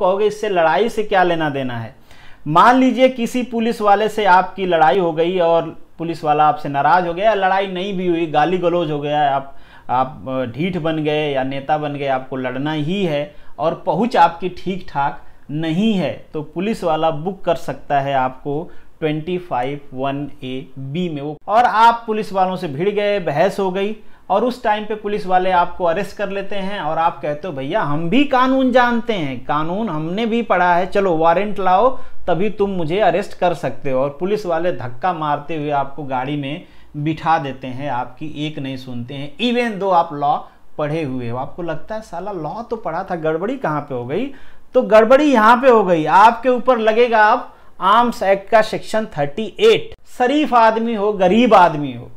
कहोगे इससे लड़ाई से क्या लेना देना है मान लीजिए किसी पुलिस वाले से आपकी लड़ाई हो गई और पुलिस वाला आपसे नाराज हो गया लड़ाई नहीं भी हुई गाली गलौज हो गया आप आप ढीठ बन गए या नेता बन गए आपको लड़ना ही है और पहुंच आपकी ठीक ठाक नहीं है तो पुलिस वाला बुक कर सकता है आपको twenty five one A B में वो और आप पुलिस वालों से भिड़ गए बहस हो गई और उस टाइम पे पुलिस वाले आपको अरेस्ट कर लेते हैं और आप कहते हो भैया हम भी कानून जानते हैं कानून हमने भी पढ़ा है चलो वारंट लाओ तभी तुम मुझे अरेस्ट कर सकते हो और पुलिस वाले धक्का मारते हुए आपको गाड़ी में बिठा देते हैं आपकी एक नहीं सुनते हैं इवन दो आप लॉ पढ़े हुए हो आपको लगता है साला लॉ तो पढ़ा था गड़बड़ी कहाँ पे हो गई तो गड़बड़ी यहाँ पे हो गई आपके ऊपर लगेगा आप आर्म्स एक्ट का सेक्शन एट शरीफ आदमी हो गरीब आदमी हो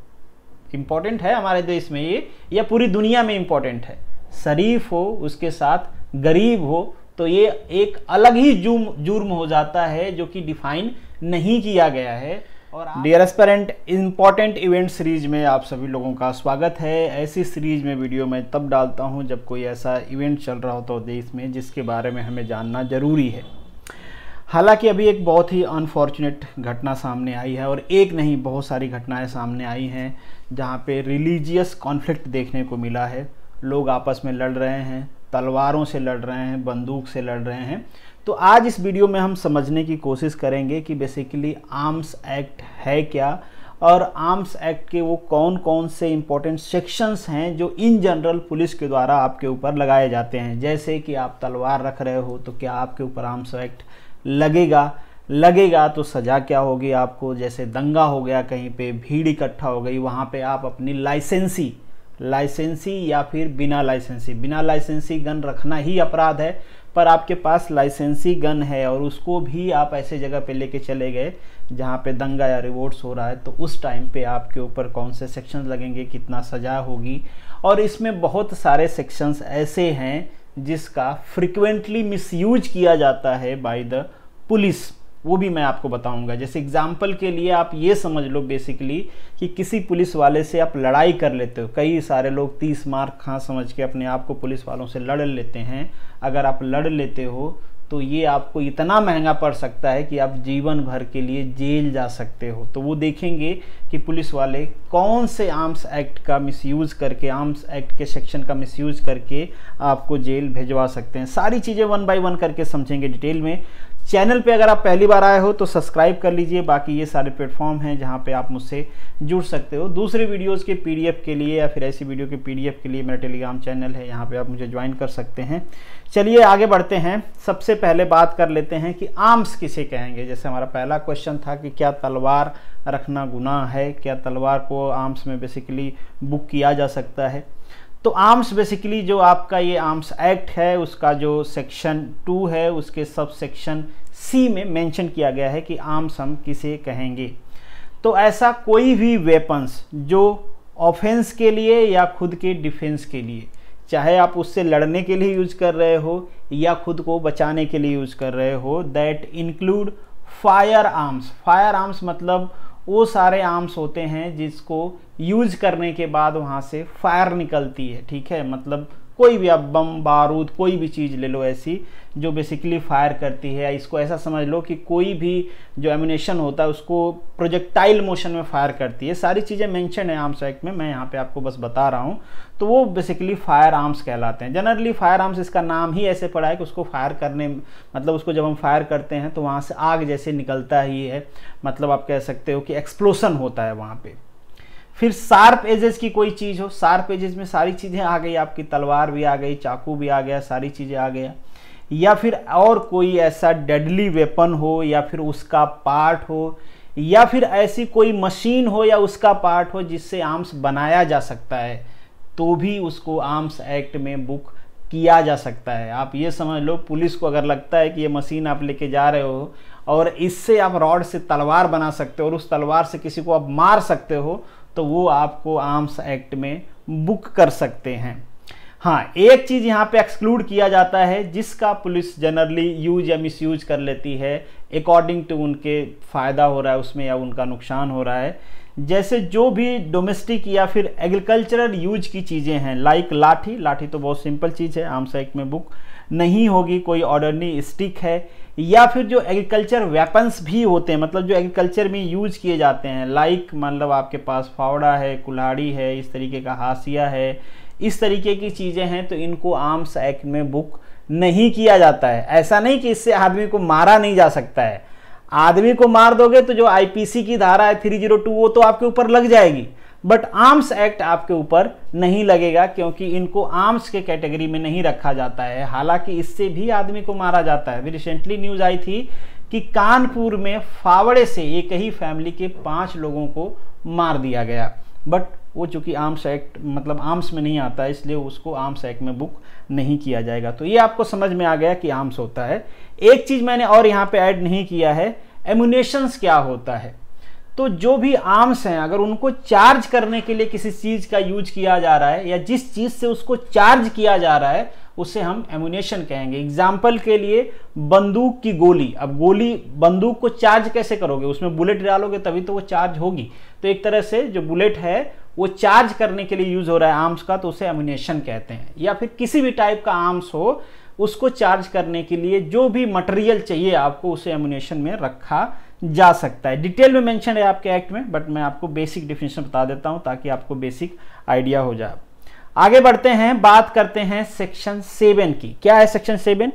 इम्पॉर्टेंट है हमारे देश में ये या पूरी दुनिया में इम्पॉर्टेंट है शरीफ हो उसके साथ गरीब हो तो ये एक अलग ही जुर्म जुर्म हो जाता है जो कि डिफाइन नहीं किया गया है और dear aspirant important event series में आप सभी लोगों का स्वागत है ऐसी सीरीज में वीडियो मैं तब डालता हूँ जब कोई ऐसा इवेंट चल रहा होता हो तो देश में जिसके बारे में हमें जानना ज़रूरी है हालांकि अभी एक बहुत ही अनफॉर्चुनेट घटना सामने आई है और एक नहीं बहुत सारी घटनाएं सामने आई हैं जहां पे रिलीजियस कॉन्फ्लिक्ट देखने को मिला है लोग आपस में लड़ रहे हैं तलवारों से लड़ रहे हैं बंदूक से लड़ रहे हैं तो आज इस वीडियो में हम समझने की कोशिश करेंगे कि बेसिकली आर्म्स एक्ट है क्या और आर्म्स एक्ट के वो कौन कौन से इम्पोर्टेंट सेक्शंस हैं जो इन जनरल पुलिस के द्वारा आपके ऊपर लगाए जाते हैं जैसे कि आप तलवार रख रहे हो तो क्या आपके ऊपर आर्म्स एक्ट लगेगा लगेगा तो सज़ा क्या होगी आपको जैसे दंगा हो गया कहीं पे भीड़ इकट्ठा हो गई वहाँ पे आप अपनी लाइसेंसी लाइसेंसी या फिर बिना लाइसेंसी बिना लाइसेंसी गन रखना ही अपराध है पर आपके पास लाइसेंसी गन है और उसको भी आप ऐसे जगह पे लेके चले गए जहाँ पे दंगा या रिवोर्ट्स हो रहा है तो उस टाइम पे आपके ऊपर कौन से सेक्शंस लगेंगे कितना सज़ा होगी और इसमें बहुत सारे सेक्शंस ऐसे हैं जिसका फ्रिक्वेंटली मिसयूज किया जाता है बाय द पुलिस वो भी मैं आपको बताऊंगा जैसे एग्जाम्पल के लिए आप ये समझ लो बेसिकली कि किसी पुलिस वाले से आप लड़ाई कर लेते हो कई सारे लोग तीस मार्क खां समझ के अपने आप को पुलिस वालों से लड़ लेते हैं अगर आप लड़ लेते हो तो ये आपको इतना महंगा पड़ सकता है कि आप जीवन भर के लिए जेल जा सकते हो तो वो देखेंगे कि पुलिस वाले कौन से आर्म्स एक्ट का मिसयूज़ करके आर्म्स एक्ट के सेक्शन का मिसयूज़ करके आपको जेल भिजवा सकते हैं सारी चीज़ें वन बाय वन करके समझेंगे डिटेल में चैनल पे अगर आप पहली बार आए हो तो सब्सक्राइब कर लीजिए बाकी ये सारे प्लेटफॉर्म हैं जहाँ पे आप मुझसे जुड़ सकते हो दूसरे वीडियोज़ के पीडीएफ के लिए या फिर ऐसी वीडियो के पीडीएफ के लिए मेरा टेलीग्राम चैनल है यहाँ पर आप मुझे ज्वाइन कर सकते हैं चलिए आगे बढ़ते हैं सबसे पहले बात कर लेते हैं कि आर्म्स किसे कहेंगे जैसे हमारा पहला क्वेश्चन था कि क्या तलवार रखना गुनाह है क्या तलवार को आर्म्स में बेसिकली बुक किया जा सकता है तो आर्म्स बेसिकली जो आपका ये आर्म्स एक्ट है उसका जो सेक्शन टू है उसके सब सेक्शन सी में मेंशन किया गया है कि आर्म्स हम किसे कहेंगे तो ऐसा कोई भी वेपन्स जो ऑफेंस के लिए या खुद के डिफेंस के लिए चाहे आप उससे लड़ने के लिए यूज कर रहे हो या खुद को बचाने के लिए यूज कर रहे हो that include firearms firearms मतलब वो सारे आर्म्स होते हैं जिसको यूज करने के बाद वहाँ से फायर निकलती है ठीक है मतलब कोई भी आप बम बारूद कोई भी चीज़ ले लो ऐसी जो बेसिकली फायर करती है इसको ऐसा समझ लो कि कोई भी जो एमिनेशन होता है उसको प्रोजेक्टाइल मोशन में फायर करती है सारी चीज़ें मेंशन है आर्म्स एक्ट में मैं यहाँ पे आपको बस बता रहा हूँ तो वो बेसिकली फायर आर्म्स कहलाते हैं जनरली फायर आर्म्स इसका नाम ही ऐसे पड़ा है कि उसको फायर करने मतलब उसको जब हम फायर करते हैं तो वहाँ से आग जैसे निकलता ही है मतलब आप कह सकते हो कि एक्सप्लोसन होता है वहाँ पर फिर शार्प एजेस की कोई चीज़ हो शार्प एजेस में सारी चीज़ें आ गई आपकी तलवार भी आ गई चाकू भी आ गया सारी चीज़ें आ गया या फिर और कोई ऐसा डेडली वेपन हो या फिर उसका पार्ट हो या फिर ऐसी कोई मशीन हो या उसका पार्ट हो जिससे आर्म्स बनाया जा सकता है तो भी उसको आर्म्स एक्ट में बुक किया जा सकता है आप ये समझ लो पुलिस को अगर लगता है कि ये मशीन आप लेके जा रहे हो और इससे आप रॉड से तलवार बना सकते हो और उस तलवार से किसी को आप मार सकते हो तो वो आपको आर्म्स एक्ट में बुक कर सकते हैं हाँ एक चीज़ यहाँ पे एक्सक्लूड किया जाता है जिसका पुलिस जनरली यूज या मिस यूज कर लेती है अकॉर्डिंग टू उनके फ़ायदा हो रहा है उसमें या उनका नुकसान हो रहा है जैसे जो भी डोमेस्टिक या फिर एग्रीकल्चरल यूज की चीज़ें हैं लाइक लाठी लाठी तो बहुत सिंपल चीज़ है आर्म्स एक्ट में बुक नहीं होगी कोई ऑर्डरनी स्टिक है या फिर जो एग्रीकल्चर वेपन्स भी होते हैं मतलब जो एग्रीकल्चर में यूज किए जाते हैं लाइक मतलब आपके पास फावड़ा है कुल्हाड़ी है इस तरीके का हाशिया है इस तरीके की चीज़ें हैं तो इनको आर्म्स एक्ट में बुक नहीं किया जाता है ऐसा नहीं कि इससे आदमी को मारा नहीं जा सकता है आदमी को मार दोगे तो जो आईपीसी की धारा है थ्री जीरो टू वो तो आपके ऊपर लग जाएगी बट आर्म्स एक्ट आपके ऊपर नहीं लगेगा क्योंकि इनको आर्म्स के कैटेगरी में नहीं रखा जाता है हालांकि इससे भी आदमी को मारा जाता है अभी रिसेंटली न्यूज आई थी कि कानपुर में फावड़े से एक ही फैमिली के पांच लोगों को मार दिया गया बट वो चूंकि आर्म्स एक्ट मतलब आर्म्स में नहीं आता है इसलिए उसको आर्म्स एक्ट में बुक नहीं किया जाएगा तो ये आपको समझ में आ गया कि आर्म्स होता है एक चीज़ मैंने और यहाँ पे ऐड नहीं किया है एमुनेशंस क्या होता है तो जो भी आर्म्स हैं अगर उनको चार्ज करने के लिए किसी चीज़ का यूज किया जा रहा है या जिस चीज़ से उसको चार्ज किया जा रहा है उसे हम एमुनेशन कहेंगे एग्जाम्पल के लिए बंदूक की गोली अब गोली बंदूक को चार्ज कैसे करोगे उसमें बुलेट डालोगे तभी तो वो चार्ज होगी तो एक तरह से जो बुलेट है वो चार्ज करने के लिए यूज़ हो रहा है आर्म्स का तो उसे एमुनेशन कहते हैं या फिर किसी भी टाइप का आर्म्स हो उसको चार्ज करने के लिए जो भी मटेरियल चाहिए आपको उसे एमुनेशन में रखा जा सकता है डिटेल में मेंशन है आपके एक्ट में बट मैं आपको बेसिक डिफिनेशन बता देता हूं ताकि आपको बेसिक आइडिया हो जाए आगे बढ़ते हैं बात करते हैं सेक्शन सेवन की क्या है section seven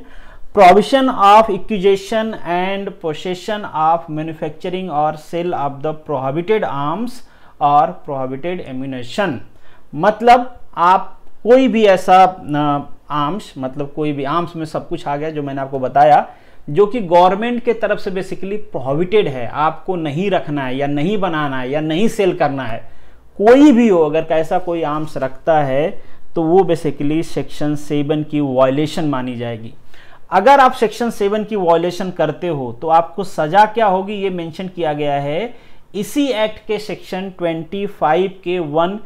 provision of acquisition and possession of manufacturing और sale of the prohibited arms और प्रोहिबिटेड एम्यूनेशन मतलब आप कोई भी ऐसा आर्म्स मतलब कोई भी आर्म्स में सब कुछ आ गया जो मैंने आपको बताया जो कि गवर्नमेंट के तरफ से बेसिकली प्रोहिबिटेड है आपको नहीं रखना है या नहीं बनाना है या नहीं सेल करना है कोई भी हो अगर कैसा कोई आर्म्स रखता है तो वो बेसिकली सेक्शन सेवन की वायलेशन मानी जाएगी अगर आप सेक्शन सेवन की वायलेशन करते हो तो आपको सज़ा क्या होगी ये मेंशन किया गया है इसी एक्ट के सेक्शन 25 के वन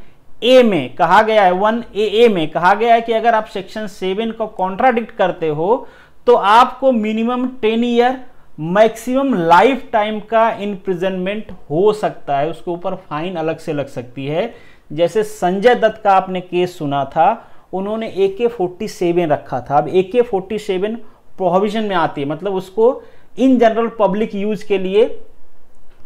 ए में कहा गया है वन ए ए में कहा गया है कि अगर आप सेक्शन सेवन को कॉन्ट्राडिक्ट करते हो तो आपको minimum ten year maximum life time का इम्प्रिजनमेंट हो सकता है उसके ऊपर फाइन अलग से लग सकती है जैसे संजय दत्त का आपने केस सुना था उन्होंने ए के फोर्टी सेवन रखा था अब ए के फोर्टी सेवन प्रोविजन में आती है मतलब उसको इन जनरल पब्लिक यूज के लिए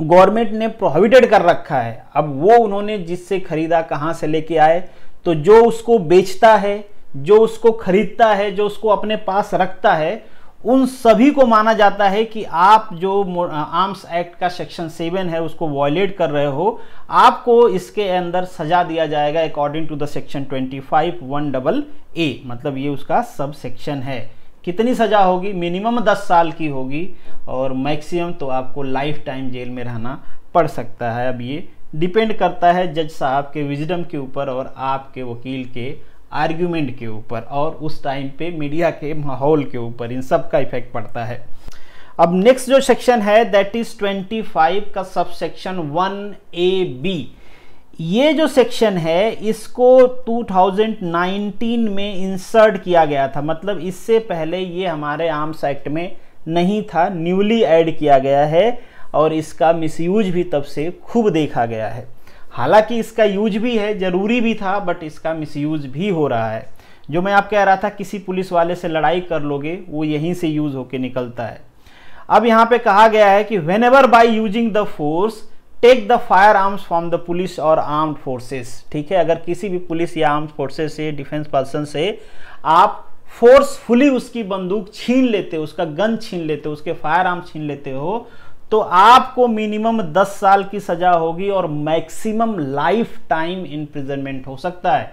गवर्नमेंट ने प्रोहिबिटेड कर रखा है अब वो उन्होंने जिससे खरीदा कहाँ से लेके आए तो जो उसको बेचता है जो उसको खरीदता है जो उसको अपने पास रखता है उन सभी को माना जाता है कि आप जो आर्म्स एक्ट का सेक्शन सेवन है उसको वॉयलेट कर रहे हो आपको इसके अंदर सजा दिया जाएगा according to the section twenty five one double A मतलब ये उसका सब सेक्शन है कितनी सज़ा होगी मिनिमम दस साल की होगी और मैक्सिमम तो आपको लाइफ टाइम जेल में रहना पड़ सकता है अब ये डिपेंड करता है जज साहब के विजडम के ऊपर और आपके वकील के आर्ग्यूमेंट के ऊपर और उस टाइम पे मीडिया के माहौल के ऊपर इन सब का इफेक्ट पड़ता है अब नेक्स्ट जो सेक्शन है दैट इज 25 का sub section one A B ये जो सेक्शन है इसको 2019 में इंसर्ट किया गया था मतलब इससे पहले ये हमारे आर्म्स एक्ट में नहीं था न्यूली ऐड किया गया है और इसका मिसयूज भी तब से खूब देखा गया है हालांकि इसका यूज भी है ज़रूरी भी था बट इसका मिसयूज भी हो रहा है जो मैं आप कह रहा था किसी पुलिस वाले से लड़ाई कर लोगे वो यहीं से यूज़ होके निकलता है अब यहाँ पे कहा गया है कि whenever by using the force take the firearms from the police और आर्म्ड फोर्सेस ठीक है अगर किसी भी पुलिस या आर्म्ड फोर्सेस से डिफेंस पर्सन से आप फोर्सफुली उसकी बंदूक छीन लेते हो उसका गन छीन लेते हो उसके फायर आर्म छीन लेते हो तो आपको मिनिमम 10 साल की सजा होगी और मैक्सिमम लाइफ टाइम इंप्रिजनमेंट हो सकता है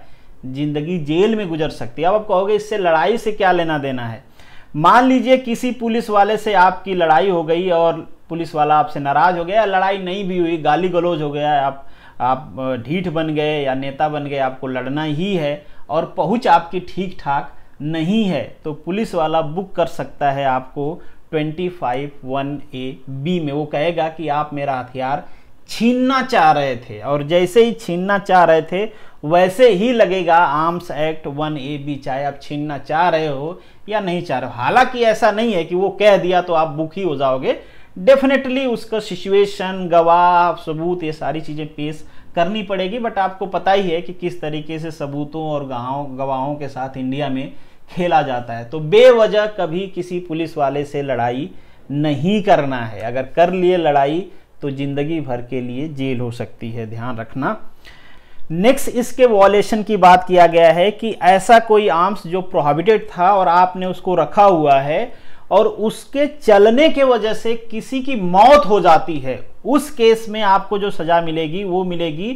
जिंदगी जेल में गुजर सकती है अब आप कहोगे इससे लड़ाई से क्या लेना देना है मान लीजिए किसी पुलिस वाले से आपकी लड़ाई हो गई और पुलिस वाला आपसे नाराज हो गया लड़ाई नहीं भी हुई गाली गलौज हो गया आप आप ढीठ बन गए या नेता बन गए आपको लड़ना ही है और पहुंच आपकी ठीक ठाक नहीं है तो पुलिस वाला बुक कर सकता है आपको twenty five one A B में वो कहेगा कि आप मेरा हथियार छीनना चाह रहे थे और जैसे ही छीनना चाह रहे थे वैसे ही लगेगा arms act one A B चाहे आप छीनना चाह रहे हो या नहीं चाह रहे हो हालांकि ऐसा नहीं है कि वो कह दिया तो आप बुक ही हो जाओगे डेफिनेटली उसका सिचुएशन गवाह सबूत ये सारी चीज़ें पेश करनी पड़ेगी बट आपको पता ही है कि किस तरीके से सबूतों और गवाहों के साथ इंडिया में खेला जाता है तो बेवजह कभी किसी पुलिस वाले से लड़ाई नहीं करना है अगर कर लिए लड़ाई तो ज़िंदगी भर के लिए जेल हो सकती है ध्यान रखना नेक्स्ट इसके वॉलेशन की बात किया गया है कि ऐसा कोई आर्म्स जो प्रोहिबिटेड था और आपने उसको रखा हुआ है और उसके चलने के वजह से किसी की मौत हो जाती है उस केस में आपको जो सज़ा मिलेगी वो मिलेगी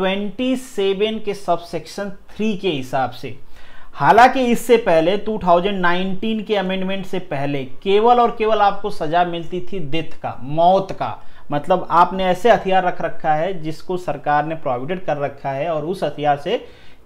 27 के सबसेक्शन 3 के हिसाब से हालांकि इससे पहले 2019 के अमेंडमेंट से पहले केवल और केवल आपको सजा मिलती थी डेथ का मौत का मतलब आपने ऐसे हथियार रख रखा है जिसको सरकार ने प्रोविडेड कर रखा है और उस हथियार से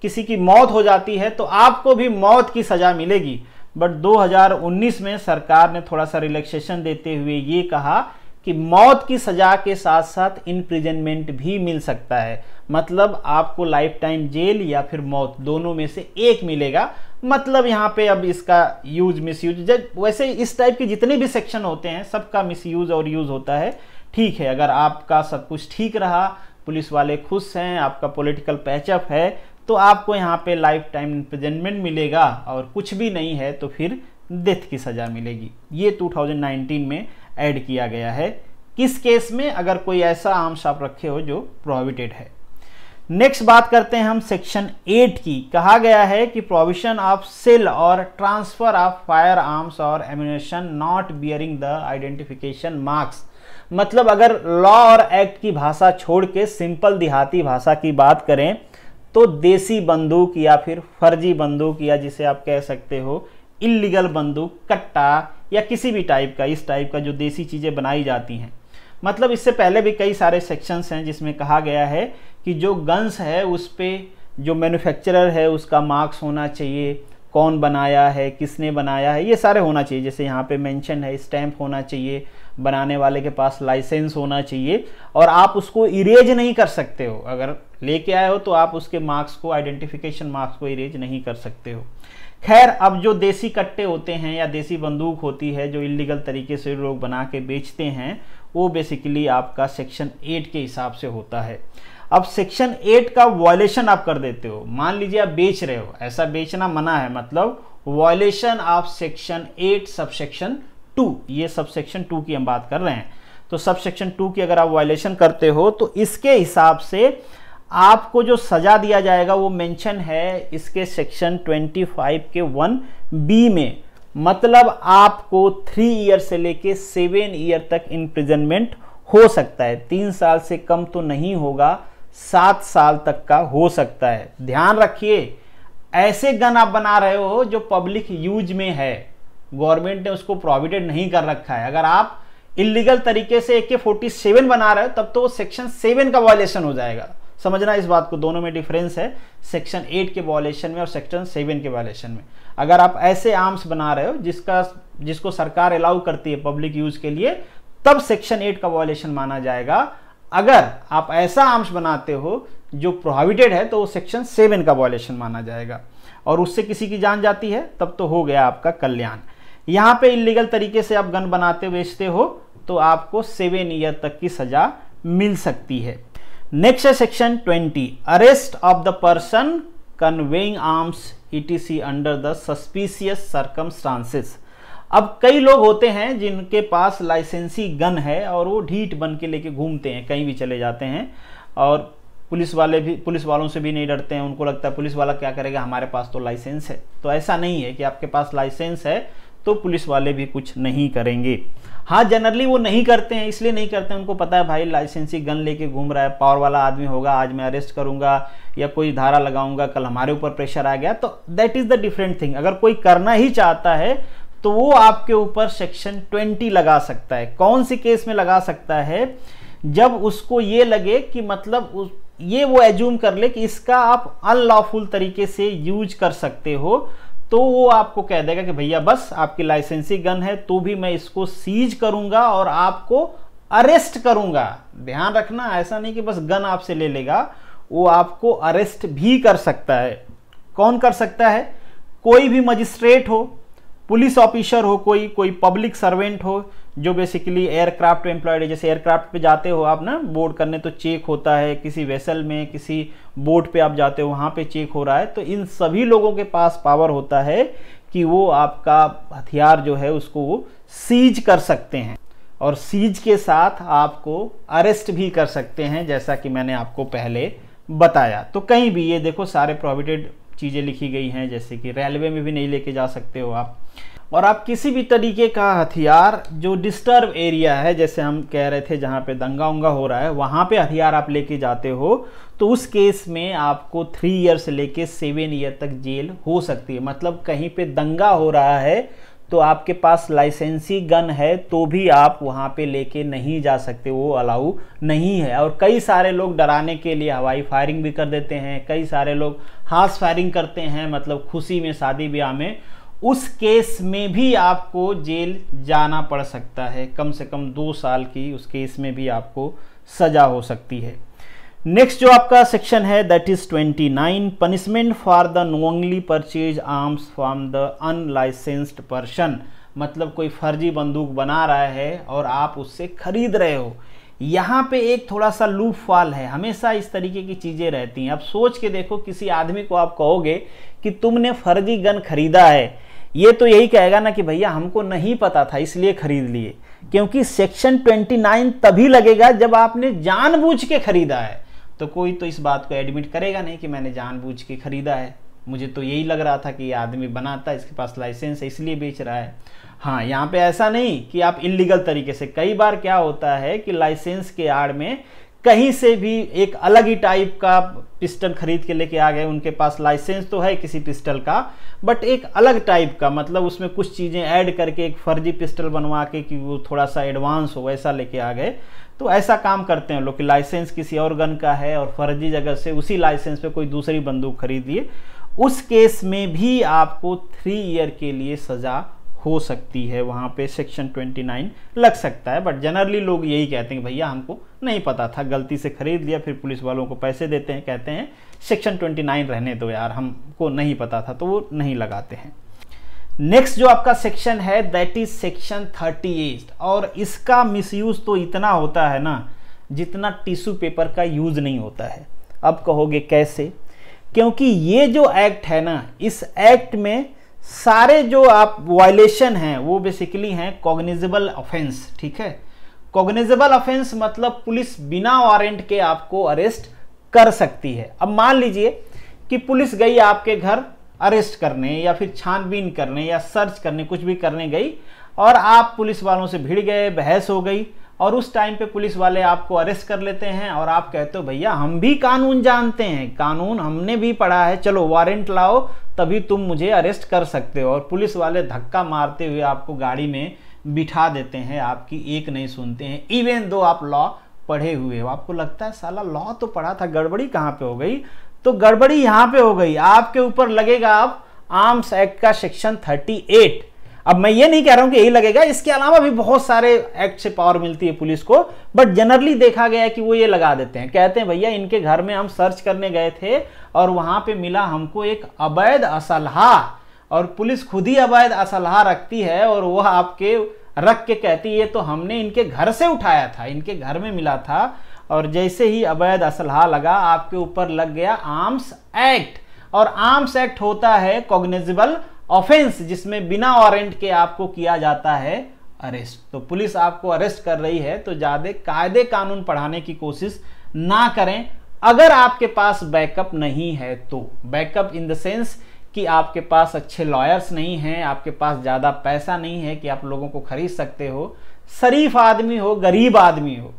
किसी की मौत हो जाती है तो आपको भी मौत की सजा मिलेगी बट 2019 में सरकार ने थोड़ा सा रिलैक्सेशन देते हुए ये कहा कि मौत की सजा के साथ साथ इनप्रिजनमेंट भी मिल सकता है मतलब आपको लाइफ टाइम जेल या फिर मौत दोनों में से एक मिलेगा मतलब यहाँ पे अब इसका यूज मिस यूज वैसे इस टाइप के जितने भी सेक्शन होते हैं सबका मिस यूज और यूज होता है ठीक है अगर आपका सब कुछ ठीक रहा पुलिस वाले खुश हैं आपका पोलिटिकल पैचअप है तो आपको यहाँ पे लाइफ टाइम इम्प्रिजनमेंट मिलेगा और कुछ भी नहीं है तो फिर डेथ की सज़ा मिलेगी ये 2019 में ऐड किया गया है किस केस में अगर कोई ऐसा आम आप रखे हो जो प्रोविटेड है नेक्स्ट बात करते हैं हम सेक्शन एट की कहा गया है कि प्रोविजन ऑफ सेल और ट्रांसफर ऑफ फायर आर्म्स और ammunition not bearing the identification marks मतलब अगर लॉ और एक्ट की भाषा छोड़ के सिंपल देहाती भाषा की बात करें तो देसी बंदूक या फिर फर्जी बंदूक या जिसे आप कह सकते हो इलीगल बंदूक कट्टा या किसी भी टाइप का इस टाइप का जो देसी चीज़ें बनाई जाती हैं मतलब इससे पहले भी कई सारे सेक्शंस हैं जिसमें कहा गया है कि जो गन्स है उस पर जो मैन्युफैक्चरर है उसका मार्क्स होना चाहिए कौन बनाया है किसने बनाया है ये सारे होना चाहिए जैसे यहाँ पे मेंशन है स्टैम्प होना चाहिए बनाने वाले के पास लाइसेंस होना चाहिए और आप उसको इरेज नहीं कर सकते हो अगर लेके आए हो तो आप उसके मार्क्स को आइडेंटिफिकेशन मार्क्स को इरेज नहीं कर सकते हो खैर अब जो देसी कट्टे होते हैं या देसी बंदूक होती है जो इलीगल तरीके से लोग बना के बेचते हैं वो बेसिकली आपका सेक्शन एट के हिसाब से होता है अब सेक्शन एट का वॉयलेशन आप कर देते हो मान लीजिए आप बेच रहे हो ऐसा बेचना मना है मतलब violation of section eight subsection two ये सबसेक्शन टू की हम बात कर रहे हैं तो सबसेक्शन टू की अगर आप वॉयलेशन करते हो तो इसके हिसाब से आपको जो सजा दिया जाएगा वो मेंशन है इसके सेक्शन 25 के 1 बी में मतलब आपको थ्री ईयर से लेके सेवन ईयर तक इम्प्रिजनमेंट हो सकता है तीन साल से कम तो नहीं होगा सात साल तक का हो सकता है ध्यान रखिए ऐसे गन आप बना रहे हो जो पब्लिक यूज में है गवर्नमेंट ने उसको प्रोविडेड नहीं कर रखा है अगर आप इलीगल तरीके से ए के फोर्टी सेवन बना रहे हो तब तो वो सेक्शन सेवन का वायलेशन हो जाएगा समझना इस बात को दोनों में डिफरेंस है सेक्शन एट के वॉलेशन में और सेक्शन सेवन के वॉलेशन में अगर आप ऐसे आर्म्स बना रहे हो जिसका जिसको सरकार अलाउ करती है पब्लिक यूज के लिए तब सेक्शन एट का वॉलेशन माना जाएगा अगर आप ऐसा आर्म्स बनाते हो जो प्रोहाबिटेड है तो वो सेक्शन सेवन का वॉलेशन माना जाएगा और उससे किसी की जान जाती है तब तो हो गया आपका कल्याण यहाँ पे इलीगल तरीके से आप गन बनाते बेचते हो तो आपको सेवन ईयर तक की सज़ा मिल सकती है नेक्स्ट है section 20 arrest of the person conveying arms E T C under the suspicious circumstances अब कई लोग होते हैं जिनके पास लाइसेंसी गन है और वो ढीठ बन के लेके घूमते हैं कहीं भी चले जाते हैं और पुलिस वाले भी पुलिस वालों से भी नहीं डरते हैं उनको लगता है पुलिस वाला क्या करेगा हमारे पास तो लाइसेंस है तो ऐसा नहीं है कि आपके पास लाइसेंस है तो पुलिस वाले भी कुछ नहीं करेंगे हाँ जनरली वो नहीं करते हैं इसलिए नहीं करते हैं उनको पता है भाई लाइसेंसी गन लेके घूम रहा है पावर वाला आदमी होगा आज मैं अरेस्ट करूंगा या कोई धारा लगाऊंगा कल हमारे ऊपर प्रेशर आ गया तो that is the different thing अगर कोई करना ही चाहता है तो वो आपके ऊपर सेक्शन ट्वेंटी लगा सकता है कौन सी केस में लगा सकता है जब उसको ये लगे कि मतलब उस ये वो एज्यूम कर ले कि इसका आप अनलॉफुल तरीके से यूज कर सकते हो तो वो आपको कह देगा कि भैया बस आपकी लाइसेंसी गन है तो भी मैं इसको सीज करूंगा और आपको अरेस्ट करूंगा ध्यान रखना ऐसा नहीं कि बस गन आपसे ले लेगा वो आपको अरेस्ट भी कर सकता है कौन कर सकता है कोई भी मजिस्ट्रेट हो पुलिस ऑफिसर हो कोई कोई पब्लिक सर्वेंट हो जो बेसिकली एयरक्राफ्ट एम्प्लॉयड है जैसे एयरक्राफ्ट पे जाते हो आप ना बोर्ड करने तो चेक होता है किसी वेसल में किसी बोट पे आप जाते हो वहाँ पे चेक हो रहा है तो इन सभी लोगों के पास पावर होता है कि वो आपका हथियार जो है उसको वो सीज कर सकते हैं और सीज के साथ आपको अरेस्ट भी कर सकते हैं जैसा कि मैंने आपको पहले बताया तो कहीं भी ये देखो सारे प्रोविडेड चीज़ें लिखी गई हैं जैसे कि रेलवे में भी नहीं लेके जा सकते हो आप और आप किसी भी तरीके का हथियार जो डिस्टर्ब एरिया है जैसे हम कह रहे थे जहाँ पे दंगा उंगा हो रहा है वहाँ पे हथियार आप लेके जाते हो तो उस केस में आपको थ्री ईयर से लेके सेवन ईयर तक जेल हो सकती है मतलब कहीं पे दंगा हो रहा है तो आपके पास लाइसेंसी गन है तो भी आप वहाँ पे लेके नहीं जा सकते वो अलाउ नहीं है और कई सारे लोग डराने के लिए हवाई फायरिंग भी कर देते हैं कई सारे लोग हाथ फायरिंग करते हैं मतलब खुशी में शादी ब्याह में उस केस में भी आपको जेल जाना पड़ सकता है कम से कम दो साल की उस केस में भी आपको सज़ा हो सकती है नेक्स्ट जो आपका सेक्शन है that is 29 punishment for the knowingly purchase arms from the unlicensed person मतलब कोई फर्जी बंदूक बना रहा है और आप उससे खरीद रहे हो यहाँ पे एक थोड़ा सा लूप फॉल है हमेशा इस तरीके की चीज़ें रहती हैं अब सोच के देखो किसी आदमी को आप कहोगे कि तुमने फर्जी गन खरीदा है ये तो यही कहेगा ना कि भैया हमको नहीं पता था इसलिए खरीद लिए क्योंकि सेक्शन 29 तभी लगेगा जब आपने जानबूझ के खरीदा है तो कोई तो इस बात को एडमिट करेगा नहीं कि मैंने जानबूझ के खरीदा है मुझे तो यही लग रहा था कि ये आदमी बनाता है इसके पास लाइसेंस है इसलिए बेच रहा है हाँ यहाँ पे ऐसा नहीं कि आप इलीगल तरीके से कई बार क्या होता है कि लाइसेंस के आड़ में कहीं से भी एक अलग ही टाइप का पिस्टल खरीद के लेके आ गए उनके पास लाइसेंस तो है किसी पिस्टल का बट एक अलग टाइप का मतलब उसमें कुछ चीज़ें ऐड करके एक फर्जी पिस्टल बनवा के कि वो थोड़ा सा एडवांस हो ऐसा लेके आ गए तो ऐसा काम करते हैं लोग कि लाइसेंस किसी और गन का है और फर्जी जगह से उसी लाइसेंस पे कोई दूसरी बंदूक खरीदिए उस केस में भी आपको थ्री ईयर के लिए सज़ा हो सकती है वहाँ पे सेक्शन 29 लग सकता है बट जनरली लोग यही कहते हैं भैया हमको नहीं पता था गलती से खरीद लिया फिर पुलिस वालों को पैसे देते हैं कहते हैं सेक्शन 29 रहने दो यार हमको नहीं पता था तो वो नहीं लगाते हैं नेक्स्ट जो आपका सेक्शन है दैट इज सेक्शन 38 और इसका मिसयूज तो इतना होता है ना जितना टिश्यू पेपर का यूज नहीं होता है अब कहोगे कैसे क्योंकि ये जो एक्ट है ना इस एक्ट में सारे जो आप वायलेशन हैं वो बेसिकली हैं कॉग्निजेबल ऑफेंस ठीक है कॉग्निजेबल ऑफेंस मतलब पुलिस बिना वारंट के आपको अरेस्ट कर सकती है अब मान लीजिए कि पुलिस गई आपके घर अरेस्ट करने या फिर छानबीन करने या सर्च करने कुछ भी करने गई और आप पुलिस वालों से भिड़ गए बहस हो गई और उस टाइम पे पुलिस वाले आपको अरेस्ट कर लेते हैं और आप कहते हो भैया हम भी कानून जानते हैं कानून हमने भी पढ़ा है चलो वारंट लाओ तभी तुम मुझे अरेस्ट कर सकते हो और पुलिस वाले धक्का मारते हुए आपको गाड़ी में बिठा देते हैं आपकी एक नहीं सुनते हैं इवन दो आप लॉ पढ़े हुए हो आपको लगता है साला लॉ तो पढ़ा था गड़बड़ी कहाँ पे हो गई तो गड़बड़ी यहाँ पे हो गई आपके ऊपर लगेगा अब आर्म्स एक्ट का सेक्शन एट अब मैं ये नहीं कह रहा हूं कि यही लगेगा इसके अलावा भी बहुत सारे एक्ट से पावर मिलती है पुलिस को बट जनरली देखा गया है कि वो ये लगा देते हैं कहते हैं भैया इनके घर में हम सर्च करने गए थे और वहां पे मिला हमको एक अवैध असलहा और पुलिस खुद ही अवैध असलहा रखती है और वह आपके रख के कहती है तो हमने इनके घर से उठाया था इनके घर में मिला था और जैसे ही अवैध असलहा लगा आपके ऊपर लग गया आर्म्स एक्ट और आर्म्स एक्ट होता है कॉग्नेजिबल ऑफेंस जिसमें बिना वारंट के आपको किया जाता है अरेस्ट तो पुलिस आपको अरेस्ट कर रही है तो ज़्यादा कायदे कानून पढ़ाने की कोशिश ना करें अगर आपके पास बैकअप नहीं है तो बैकअप इन द सेंस कि आपके पास अच्छे लॉयर्स नहीं हैं आपके पास ज़्यादा पैसा नहीं है कि आप लोगों को खरीद सकते हो शरीफ आदमी हो गरीब आदमी हो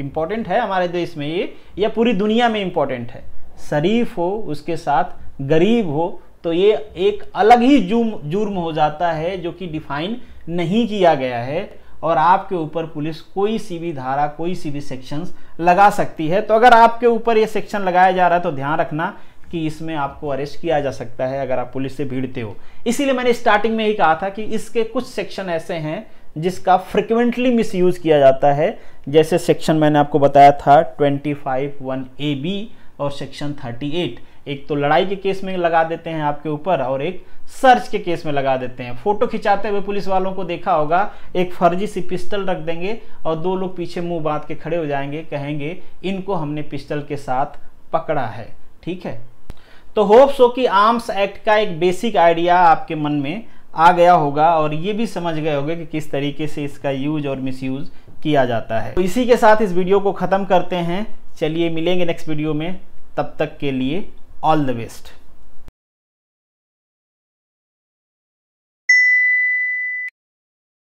इम्पॉर्टेंट है हमारे देश में ये या पूरी दुनिया में इम्पॉर्टेंट है शरीफ हो उसके साथ गरीब हो तो ये एक अलग ही जुर्म जुर्म हो जाता है जो कि डिफाइन नहीं किया गया है और आपके ऊपर पुलिस कोई सी भी धारा कोई सी भी सेक्शंस लगा सकती है तो अगर आपके ऊपर ये सेक्शन लगाया जा रहा है तो ध्यान रखना कि इसमें आपको अरेस्ट किया जा सकता है अगर आप पुलिस से भीड़ते हो इसीलिए मैंने स्टार्टिंग में ही कहा था कि इसके कुछ सेक्शन ऐसे हैं जिसका फ्रिक्वेंटली मिसयूज किया जाता है जैसे सेक्शन मैंने आपको बताया था twenty five one A B और सेक्शन 38 एक तो लड़ाई के केस में लगा देते हैं आपके ऊपर और एक सर्च के केस में लगा देते हैं फोटो खिंचाते हुए पुलिस वालों को देखा होगा एक फर्जी सी पिस्टल रख देंगे और दो लोग पीछे मुंह बांध के खड़े हो जाएंगे कहेंगे इनको हमने पिस्टल के साथ पकड़ा है ठीक है तो होप सो कि आर्म्स एक्ट का एक बेसिक आइडिया आपके मन में आ गया होगा और ये भी समझ गए होंगे कि किस तरीके से इसका यूज और मिसयूज किया जाता है तो इसी के साथ इस वीडियो को ख़त्म करते हैं चलिए मिलेंगे नेक्स्ट वीडियो में तब तक के लिए ऑल द बेस्ट